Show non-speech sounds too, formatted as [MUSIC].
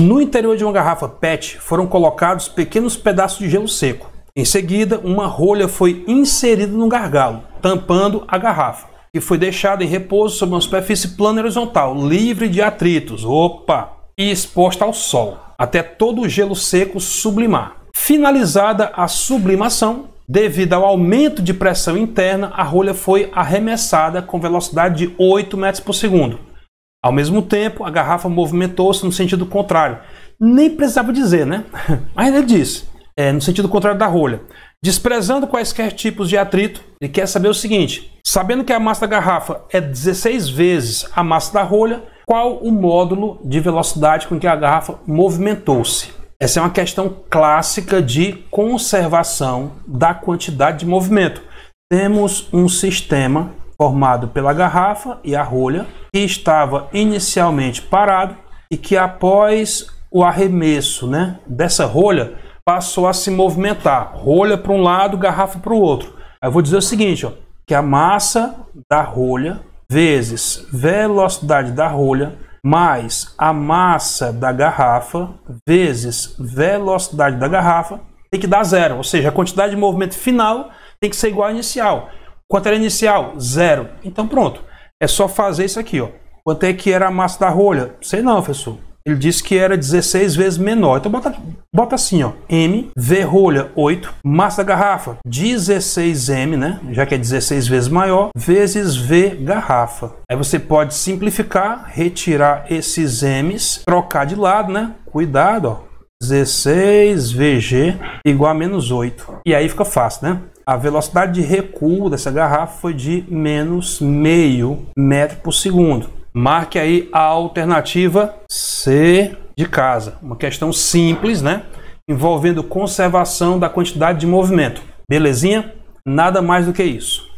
No interior de uma garrafa PET foram colocados pequenos pedaços de gelo seco. Em seguida, uma rolha foi inserida no gargalo, tampando a garrafa, que foi deixada em repouso sobre uma superfície plana horizontal, livre de atritos, opa, e exposta ao sol, até todo o gelo seco sublimar. Finalizada a sublimação, devido ao aumento de pressão interna, a rolha foi arremessada com velocidade de 8 metros por segundo, ao mesmo tempo, a garrafa movimentou-se no sentido contrário. Nem precisava dizer, né? [LAUGHS] Mas ele disse, é, no sentido contrário da rolha. Desprezando quaisquer tipos de atrito, ele quer saber o seguinte: sabendo que a massa da garrafa é 16 vezes a massa da rolha, qual o módulo de velocidade com que a garrafa movimentou-se? Essa é uma questão clássica de conservação da quantidade de movimento. Temos um sistema formado pela garrafa e a rolha, que estava inicialmente parado e que após o arremesso né, dessa rolha passou a se movimentar, rolha para um lado, garrafa para o outro. Aí eu vou dizer o seguinte, ó, que a massa da rolha vezes velocidade da rolha mais a massa da garrafa vezes velocidade da garrafa tem que dar zero, ou seja, a quantidade de movimento final tem que ser igual à inicial. Quanto era inicial? Zero. Então pronto. É só fazer isso aqui, ó. Quanto é que era a massa da rolha? Sei não, professor. Ele disse que era 16 vezes menor. Então bota, bota assim, ó. M, V rolha 8, massa da garrafa 16M, né? Já que é 16 vezes maior, vezes V garrafa. Aí você pode simplificar, retirar esses M's, trocar de lado, né? Cuidado, ó 16 VG igual a menos 8. E aí fica fácil, né? A velocidade de recuo dessa garrafa foi de menos meio metro por segundo. Marque aí a alternativa C de casa. Uma questão simples, né? Envolvendo conservação da quantidade de movimento. Belezinha? Nada mais do que isso.